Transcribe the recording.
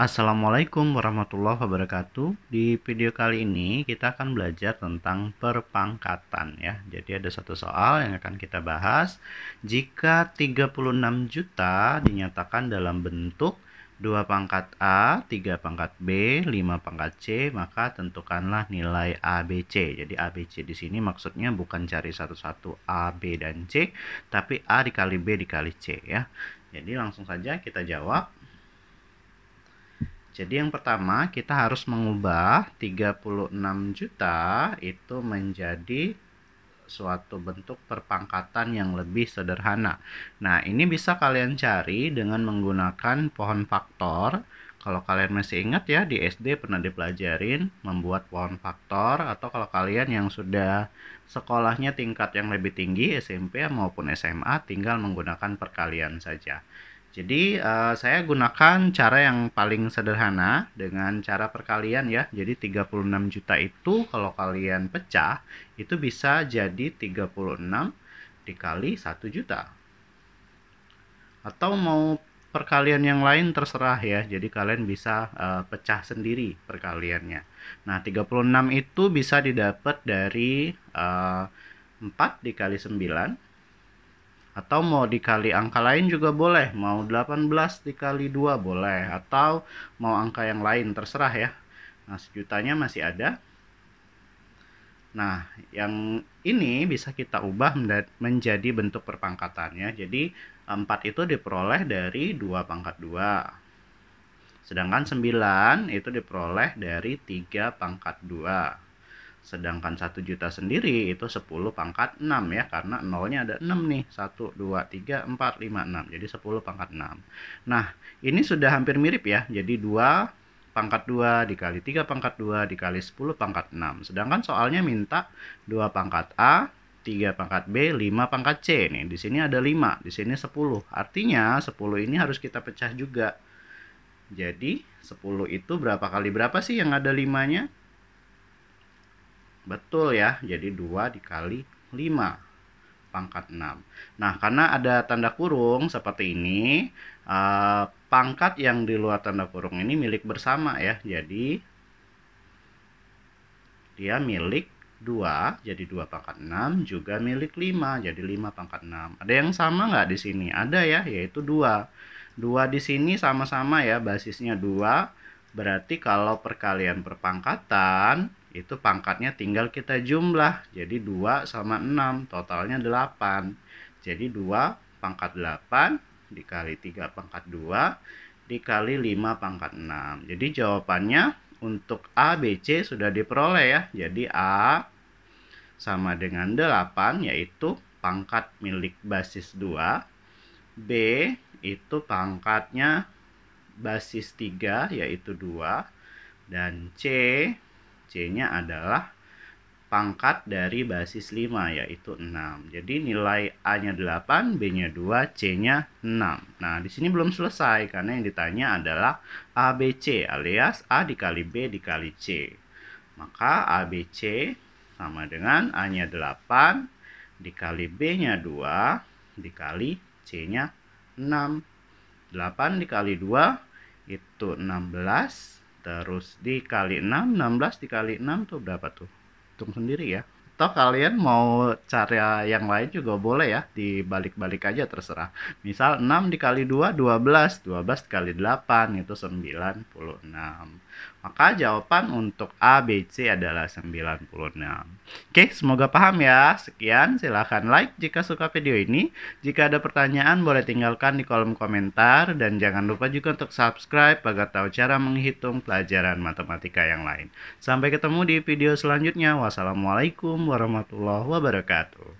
Assalamualaikum warahmatullahi wabarakatuh. Di video kali ini kita akan belajar tentang perpangkatan ya. Jadi ada satu soal yang akan kita bahas. Jika 36 juta dinyatakan dalam bentuk 2 pangkat A, 3 pangkat B, 5 pangkat C, maka tentukanlah nilai ABC. Jadi ABC di sini maksudnya bukan cari satu-satu A, B, dan C, tapi A dikali B dikali C ya. Jadi langsung saja kita jawab jadi yang pertama kita harus mengubah 36 juta itu menjadi suatu bentuk perpangkatan yang lebih sederhana. Nah, ini bisa kalian cari dengan menggunakan pohon faktor. Kalau kalian masih ingat ya di SD pernah dipelajarin membuat pohon faktor atau kalau kalian yang sudah sekolahnya tingkat yang lebih tinggi SMP maupun SMA tinggal menggunakan perkalian saja. Jadi uh, saya gunakan cara yang paling sederhana dengan cara perkalian ya. Jadi 36 juta itu kalau kalian pecah itu bisa jadi 36 dikali 1 juta. Atau mau perkalian yang lain terserah ya. Jadi kalian bisa uh, pecah sendiri perkaliannya. Nah, 36 itu bisa didapat dari uh, eh, 4 dikali 9 atau mau dikali angka lain juga boleh mau 18 dikali 2 boleh atau mau angka yang lain terserah ya nah sejutanya masih ada nah yang ini bisa kita ubah menjadi bentuk perpangkatannya jadi 4 itu diperoleh dari 2 pangkat 2 sedangkan 9 itu diperoleh dari 3 pangkat 2 sedangkan 1 juta sendiri itu 10 pangkat 6 ya karena nolnya ada 6 hmm. nih 1 2 3 4 5 6 jadi 10 pangkat 6 nah ini sudah hampir mirip ya jadi 2 pangkat 2 dikali 3 pangkat 2 dikali 10 pangkat 6 sedangkan soalnya minta 2 pangkat A 3 pangkat B, 5 pangkat C nih. Di sini ada 5, di sini 10. Artinya 10 ini harus kita pecah juga. Jadi 10 itu berapa kali berapa sih yang ada 5-nya? Betul ya, jadi 2 dikali 5 pangkat 6. Nah, karena ada tanda kurung seperti ini, eh, pangkat yang di luar tanda kurung ini milik bersama ya. Jadi dia milik 2 jadi 2 pangkat 6 juga milik 5 jadi 5 pangkat 6. Ada yang sama nggak di sini? Ada ya, yaitu 2. 2 di sini sama-sama ya, basisnya 2. Berarti kalau perkalian perpangkatan itu pangkatnya tinggal kita jumlah jadi 2 sama 6 totalnya 8 jadi 2 pangkat 8 dikali 3 pangkat 2 dikali 5 pangkat 6 jadi jawabannya untuk A, B, C sudah diperoleh ya jadi A sama dengan 8 yaitu pangkat milik basis 2 B itu pangkatnya basis 3 yaitu 2 dan C C-nya adalah pangkat dari basis 5 yaitu 6. Jadi nilai A-nya 8, B-nya 2, C-nya 6. Nah, di sini belum selesai karena yang ditanya adalah ABC alias A dikali B dikali C. Maka ABC sama dengan A-nya 8 dikali B-nya 2 dikali C-nya 6. 8 dikali 2 itu 16 Terus dikali 6, 16 dikali 6 tuh berapa tuh? Hitung sendiri ya. Atau kalian mau cari yang lain juga boleh ya, dibalik-balik aja terserah. Misal 6 dikali 2, 12, 12 dikali 8 itu 96. Maka jawaban untuk A, B, C adalah 96. Oke, semoga paham ya. Sekian, silahkan like jika suka video ini. Jika ada pertanyaan, boleh tinggalkan di kolom komentar. Dan jangan lupa juga untuk subscribe agar tahu cara menghitung pelajaran matematika yang lain. Sampai ketemu di video selanjutnya. Wassalamualaikum warahmatullahi wabarakatuh.